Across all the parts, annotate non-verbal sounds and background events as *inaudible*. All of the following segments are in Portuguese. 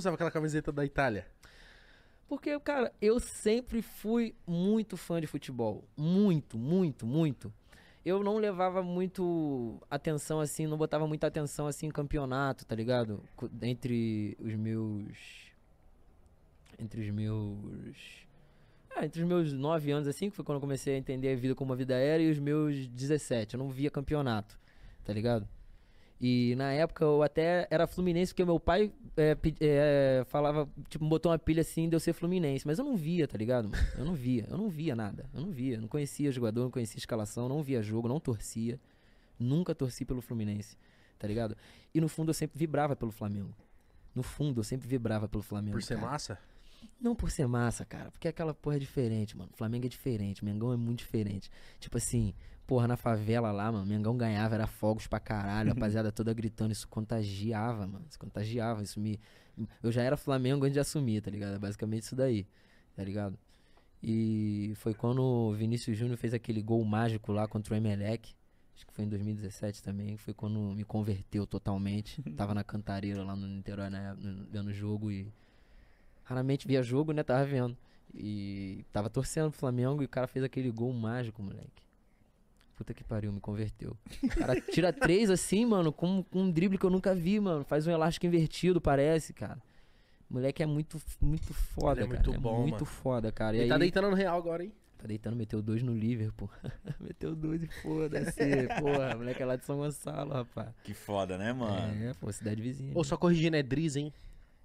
usava aquela camiseta da Itália? Porque, cara, eu sempre fui muito fã de futebol. Muito, muito, muito. Eu não levava muito atenção, assim, não botava muita atenção, assim, em campeonato, tá ligado? Entre os meus. Entre os meus. Ah, entre os meus 9 anos, assim, que foi quando eu comecei a entender a vida como a vida era, e os meus 17. Eu não via campeonato, tá ligado? E na época eu até era fluminense porque meu pai é, é, falava, tipo, botou uma pilha assim de eu ser Fluminense. Mas eu não via, tá ligado? Eu não via, eu não via nada. Eu não via. Não conhecia jogador, não conhecia escalação, não via jogo, não torcia. Nunca torci pelo Fluminense, tá ligado? E no fundo eu sempre vibrava pelo Flamengo. No fundo eu sempre vibrava pelo Flamengo. Por ser cara. massa? Não por ser massa, cara, porque é aquela porra é diferente, mano. Flamengo é diferente, Mengão é muito diferente. Tipo assim, Porra, na favela lá, mano, Mengão ganhava, era fogos pra caralho, a *laughs* rapaziada toda gritando, isso contagiava, mano, isso contagiava, isso me... Eu já era Flamengo antes de assumir, tá ligado? É basicamente isso daí, tá ligado? E foi quando o Vinícius Júnior fez aquele gol mágico lá contra o Emelec, acho que foi em 2017 também, foi quando me converteu totalmente, *laughs* tava na cantareira lá no Niterói, né, vendo jogo e... Raramente via jogo, né, tava vendo. E tava torcendo pro Flamengo e o cara fez aquele gol mágico, moleque puta que pariu, me converteu. Cara, tira *laughs* três assim, mano, com, com um drible que eu nunca vi, mano. Faz um elástico invertido, parece, cara. moleque é muito, muito foda, cara. é cara. Muito é bom, é muito mano. foda, cara. E Ele tá aí... tá deitando no real agora, hein? Tá deitando, meteu dois no Liverpool. *laughs* meteu dois e foda-se. *laughs* porra, moleque é lá de São Gonçalo, rapaz. Que foda, né, mano? É, pô, cidade vizinha. Ou né? só corrigindo, é Driz, hein?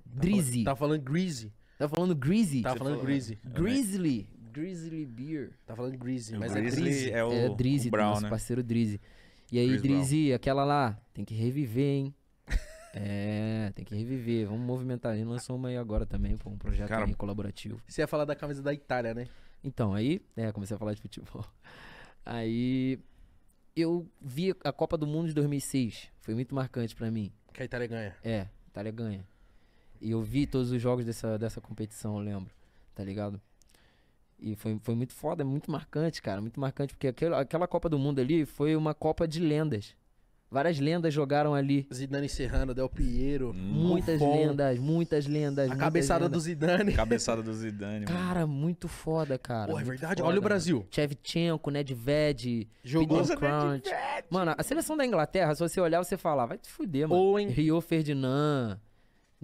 Drizzy. Tá falando, tá falando Greasy. Tá falando Greasy? Tá falando Greasy. É, Grizzly. Grizzly Beer. Tá falando Grizzly, é mas é Grizzly é Drizzy. É, o, é Drizzy, o Brown, nosso né? parceiro Drizzy. E aí, Drizzy, aquela lá, tem que reviver, hein? *laughs* É, tem que reviver. Vamos movimentar. A gente lançou uma aí agora também, pô, um projeto Cara, colaborativo. Você ia falar da camisa da Itália, né? Então, aí, é, comecei a falar de futebol. *laughs* Aí, eu vi a Copa do Mundo de 2006. Foi muito marcante para mim. Que a Itália ganha. É, a Itália ganha. E eu vi todos os jogos dessa, dessa competição, eu lembro. Tá ligado? E foi, foi muito foda, é muito marcante, cara. Muito marcante, porque aquela, aquela Copa do Mundo ali foi uma Copa de lendas. Várias lendas jogaram ali. Zidane Serrano, Del Piero. Hum, muitas lendas, muitas lendas. A muitas cabeçada lendas. do Zidane. Cabeçada do Zidane. Cara, muito foda, cara. Pô, é verdade. Foda, Olha o Brasil. Shevchenko, Nedved. Jogou Crunch. Mano, a seleção da Inglaterra, se você olhar, você fala, vai te fuder, mano. Owen. Rio Ferdinand.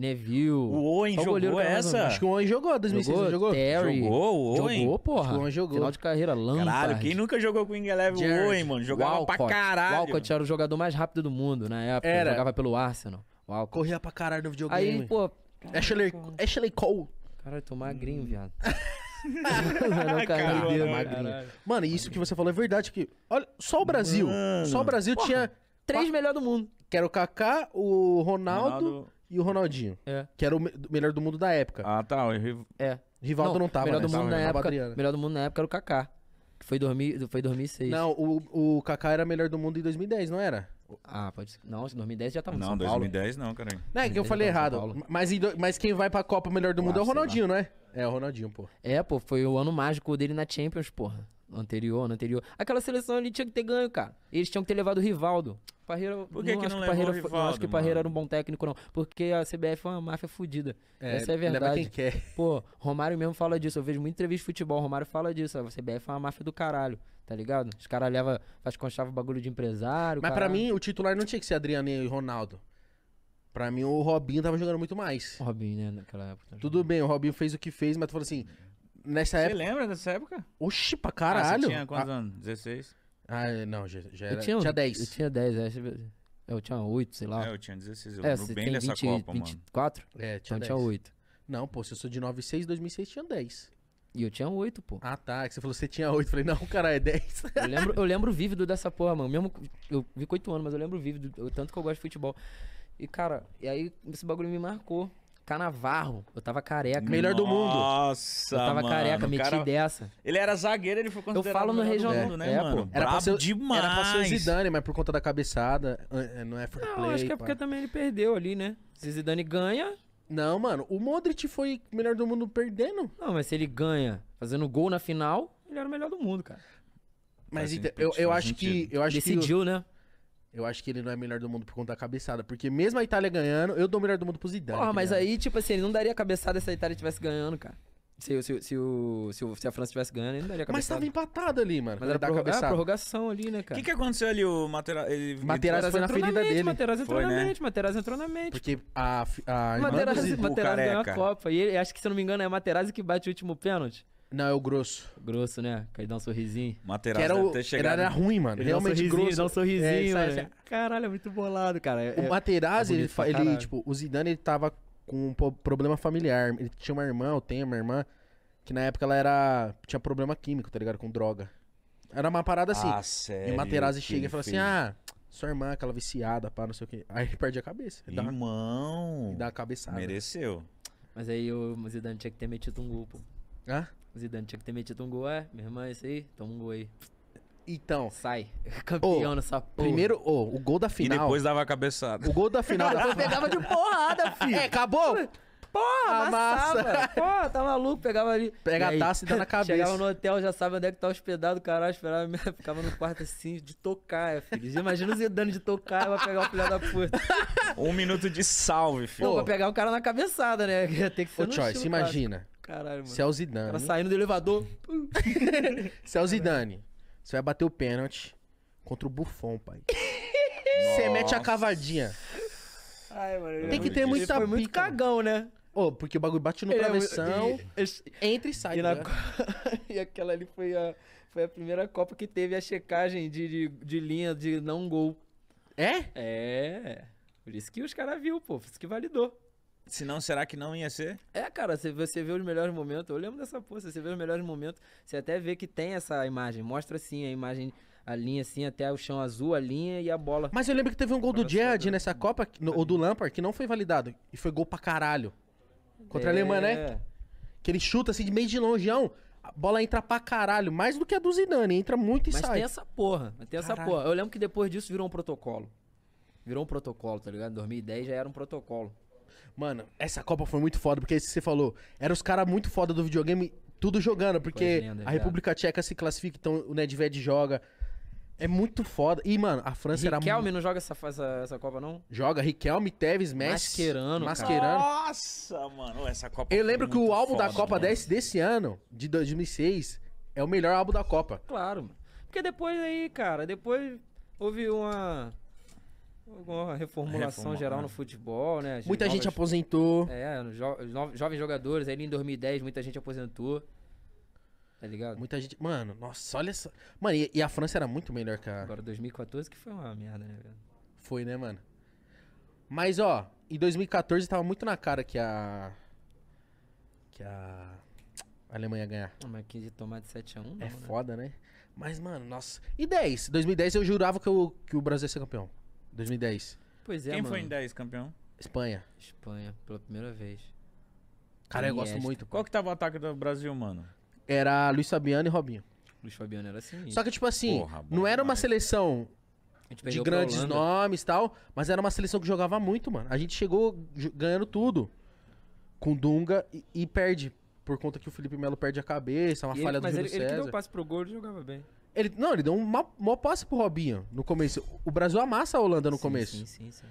Neville. O Owen jogou é essa? Acho que o Owen jogou, 2006 jogou. jogou? Terry. Jogou, o Owen. Jogou, porra. O Owen jogou. Final de carreira, Lampard. Caralho, quem nunca jogou com o Ingeleve? o Owen, mano? Jogava Walcott. pra caralho. O Walcott era o jogador mais rápido do mundo na época. Era. Jogava pelo Arsenal. Walcott. Corria pra caralho no videogame. Aí, pô... Ashley, Ashley Cole. Caralho, tô magrinho, viado. *laughs* caralho, Caramba, magrinho, Mano, isso que você falou é verdade. Que, olha, só o Brasil. Mano. Só o Brasil Porra, tinha. Três melhores do mundo. Que era o Kaká, o Ronaldo, Ronaldo e o Ronaldinho. É. Que era o me- melhor do mundo da época. Ah, tá. o É. Rivaldo não tava, melhor né? do mundo Tava, na época, Melhor do mundo na época era o Kaká. Que foi, dormir foi 2006. Não, o, o Kaká era melhor do mundo em 2010, não era? Ah, pode ser. Não, 2010 já tava no Não, São Paulo. 2010 não, cara. Não, é que eu falei errado. Mas, do- mas quem vai pra Copa melhor do mundo ah, é o Ronaldinho, não é? É o Ronaldinho, pô. É, pô, foi o ano mágico dele na Champions, porra anterior, no anterior. Aquela seleção ali tinha que ter ganho, cara. Eles tinham que ter levado o Rivaldo. Parreira, Por que não, que acho não que Parreira, Rivaldo, não acho que Parreira era um bom técnico, não. Porque a CBF é uma máfia fodida. É, Essa é verdade. Quem quer. Pô, Romário mesmo fala disso. Eu vejo muita entrevista de futebol. Romário fala disso. A CBF é uma máfia do caralho, tá ligado? Os caras levam, faz conchava bagulho de empresário. Mas para mim, o titular não tinha que ser Adriano e Ronaldo. Pra mim, o Robinho tava jogando muito mais. O Robinho, né, naquela época. Tudo bem, o Robinho fez o que fez, mas tu falou assim: nessa Você época. Você lembra dessa época? Oxi, pra caralho. Ah, você tinha quantos ah. anos? 16? Ah, é, não, já, já era. Eu tinha, tinha 10. É, eu tinha 10, eu tinha 8, sei lá. É, eu tinha 16. Eu é, lembro bem dessa 20, Copa, 24? mano. É, tinha então tinha 8. Não, pô, se eu sou de 96, 2006 tinha 10. E eu tinha 8, pô. Ah, tá. É que você falou que você tinha 8. Eu falei, não, cara, é 10. *laughs* eu, lembro, eu lembro vívido dessa porra, mano. Mesmo, eu vi com 8 anos, mas eu lembro vívido. Eu, tanto que eu gosto de futebol. E, cara, e aí esse bagulho me marcou. Oscar Navarro. Eu tava careca. Melhor do mundo. Nossa, Eu tava mano, careca, meti cara... dessa. Ele era zagueiro, ele foi considerado Eu falo no regional, né, é, mano? Pô, era pra ser, demais. Era pra ser o Zidane, mas por conta da cabeçada, é, é, não é fair play. Não, acho que é porque pá. também ele perdeu ali, né? Se Zidane ganha... Não, mano, o Modric foi melhor do mundo perdendo. Não, mas se ele ganha fazendo gol na final, ele era o melhor do mundo, cara. Mas então, eu, eu acho que. Eu acho Decidiu, que, né? Eu acho que ele não é melhor do mundo por conta da cabeçada. Porque mesmo a Itália ganhando, eu dou o melhor do mundo pro Zidane. Porra, tá mas aí, tipo assim, ele não daria cabeçada se a Itália estivesse ganhando, cara. Se, se, se, o, se, o, se a França tivesse ganhando, ele não daria cabeçada. Mas tava empatado ali, mano. Mas era prorroga é cabeçada. prorrogação ali, né, cara? O que, que aconteceu ali? O Materazzi... Materazzi foi na ferida dele. Materazzi entrou na né? mente, Materazzi entrou na mente. Porque a... a Materazzi, Materazzi ganhou a Copa. E ele, acho que, se eu não me engano, é Materazzi que bate o último pênalti. Não, é o grosso. Grosso, né? Quer dar um sorrisinho. Materazzi que era, o, era, ruim, mano. Ele Realmente dá um grosso. Dá um sorrisinho, é, né? Caralho, é muito bolado, cara. É, o Materazzi, é ele, ele tipo, o Zidane, ele tava com um problema familiar. Ele tinha uma irmã, eu tenho uma irmã, que na época ela era tinha problema químico, tá ligado? Com droga. Era uma parada assim. Ah, sério? E o Materazzi que chega e fala assim: "Ah, sua irmã, aquela viciada, pá, não sei o quê". Aí ele perde a cabeça. Ele Irmão. Dá, dá a cabeçada. Mereceu. Mas aí o Zidane tinha que ter metido um grupo. pô. Hã? O Zidane tinha que ter metido um gol, é? Minha irmã, isso aí, toma um gol aí. Então. Sai. *laughs* Campeão oh, nessa porra. Primeiro, oh, o gol da final. E depois dava a cabeçada. O gol da final. *laughs* da... pegava de porrada, *laughs* é, filho. É, acabou? Porra, amassava. Massa. Porra, tá maluco, pegava ali. Pega a taça e dá na cabeça. Chegava no hotel, já sabe onde é que tá hospedado, caralho. Esperava, ficava no quarto assim, de tocar, é, filho. Imagina o Zidane de tocar, vai pegar o filho da puta. Um minuto de salve, filho. Não, pra pegar o cara na cabeçada, né? Ia ter que ser Ô, Choice, imagina. Caralho, mano. Céu Zidane. Ela saindo do elevador. *laughs* Céu Zidane. Você vai bater o pênalti contra o Buffon, pai. Você *laughs* mete a cavadinha. Ai, mano, Tem que ter muita pica. muito cagão, né? Oh, porque o bagulho bate no ele é travessão, é, entra e sai. E, né? *laughs* e aquela ali foi a, foi a primeira Copa que teve a checagem de, de, de linha de não gol. É? É. Por isso que os caras viu, pô. Por isso que validou. Senão, será que não ia ser? É, cara, você, você vê os melhores momentos. Eu lembro dessa porra, você vê os melhores momentos. Você até vê que tem essa imagem. Mostra assim a imagem, a linha assim, até o chão azul, a linha e a bola. Mas eu lembro que teve um gol do Jared nessa Copa, no, ou do Lampard, que não foi validado. E foi gol pra caralho. Contra é. a Alemanha, né? É. Que ele chuta assim de meio de longeão. A bola entra pra caralho, mais do que a do Zidane, entra muito e Mas sai. Mas tem essa porra, tem caralho. essa porra. Eu lembro que depois disso virou um protocolo. Virou um protocolo, tá ligado? 2010 já era um protocolo. Mano, essa Copa foi muito foda, porque é isso que você falou. Eram os caras muito foda do videogame, tudo jogando, porque é a República Tcheca se classifica, então o Nedved joga. É muito foda. E, mano, a França Riquelme era muito. não joga essa, essa, essa Copa, não? Joga. Riquelme, Tevez, Messi. Mascherano. Mascherano. Nossa, mano, essa Copa. Eu lembro que o álbum foda, da Copa desse, desse ano, de 2006, é o melhor álbum da Copa. Claro, mano. Porque depois aí, cara, depois houve uma Alguma reformulação geral no é. futebol, né? As muita novas, gente aposentou. É, jo, jo, jovens jogadores, aí em 2010 muita gente aposentou. Tá ligado? Muita gente. Mano, nossa, olha só. Mano, e, e a França era muito melhor que a. Agora 2014 que foi uma merda, né, velho? Foi, né, mano? Mas, ó, em 2014 tava muito na cara que a. Que a. A Alemanha ganhar. Mas 15 tomar de 7x1. É né? foda, né? Mas, mano, nossa. E 10? 2010 eu jurava que, eu, que o Brasil ia ser campeão. 2010. Pois é, Quem mano. foi em 10 campeão? Espanha. Espanha, pela primeira vez. Cara, eu gosto muito. Qual que tava o ataque do Brasil, mano? Era Luiz Fabiano e Robinho. Luiz Fabiano era assim. Só que, tipo assim, Porra, não era uma demais. seleção de grandes nomes e tal, mas era uma seleção que jogava muito, mano. A gente chegou ganhando tudo com Dunga e, e perde. Por conta que o Felipe Melo perde a cabeça, é uma E ele- falha do mas Júlio ele, ele que deu o passe pro gol, jogava bem. Ele, não, ele deu um maior passe pro Robinho no começo. O Brasil amassa a Holanda no sim, começo. Sim, sim, sim.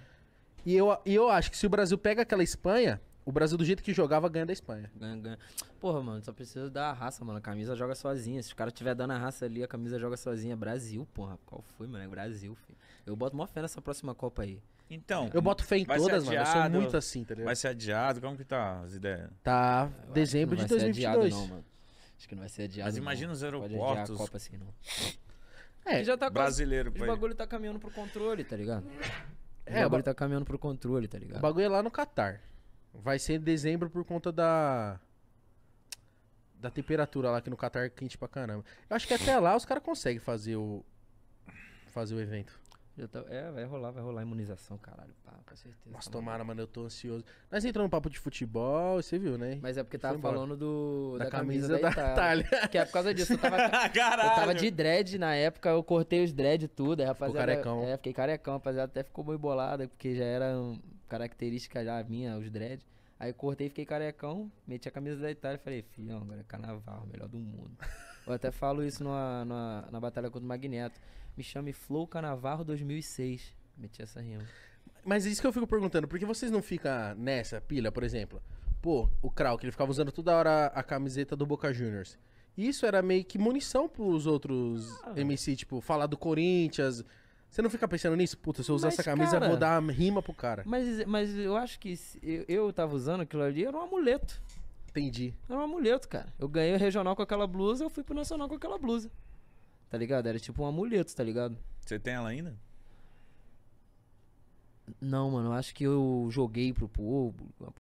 E eu, e eu acho que se o Brasil pega aquela Espanha, o Brasil do jeito que jogava ganha da Espanha. Ganha, ganha. Porra, mano, só precisa dar a raça, mano. A camisa joga sozinha. Se o cara tiver dando a raça ali, a camisa joga sozinha. Brasil, porra. Qual foi, mano? É Brasil, filho. Eu boto mó fé nessa próxima Copa aí. Então. Eu boto fé em todas, mano. Eu sou muito assim, tá Vai ser adiado? Como que tá as ideias? Tá dezembro de 2022. Adiado, não, mano. Acho que não vai ser adiado. Mas imagina não. os aeroportos. Pode a Copa assim, não. É, já tá brasileiro, quase... O bagulho tá caminhando pro controle, tá ligado? É, o bagulho tá caminhando pro controle, tá ligado? O bagulho é lá no Catar. Vai ser em dezembro por conta da. Da temperatura lá que no Catar é quente pra caramba. Eu acho que até lá os caras conseguem fazer o. Fazer o evento. Eu tô, é, vai rolar, vai rolar imunização, caralho, pá, com certeza. Mas tá tomara, mano, eu tô ansioso. Nós entramos no papo de futebol, você viu, né? Mas é porque tava falando do, da, da camisa, camisa, da, da Itália. Itália. Que é por causa disso, eu tava, *laughs* eu tava de dread na época, eu cortei os dread tudo, aí, rapaziada. Ficou carecão. É, fiquei carecão, rapaziada, até ficou meio bolada, porque já era característica já minha, os dread. Aí cortei, fiquei carecão, meti a camisa da Itália falei, filhão, agora é carnaval, melhor do mundo. Eu até falo isso numa, numa, na batalha contra o Magneto. Me chame Flow Canavarro 2006. Meti essa rima. Mas é isso que eu fico perguntando. Por que vocês não ficam nessa pilha, por exemplo? Pô, o Krauk, ele ficava usando toda hora a camiseta do Boca Juniors. Isso era meio que munição pros outros ah. MC, tipo, falar do Corinthians, você não fica pensando nisso? Puta, se eu usar mas, essa camisa, cara, vou dar rima pro cara. Mas, mas eu acho que eu, eu tava usando aquilo ali, era um amuleto. Entendi. Era uma amuleto, cara. Eu ganhei o regional com aquela blusa, eu fui pro nacional com aquela blusa. Tá ligado? Era tipo um amuleto, tá ligado? Você tem ela ainda? Não, mano, acho que eu joguei pro povo,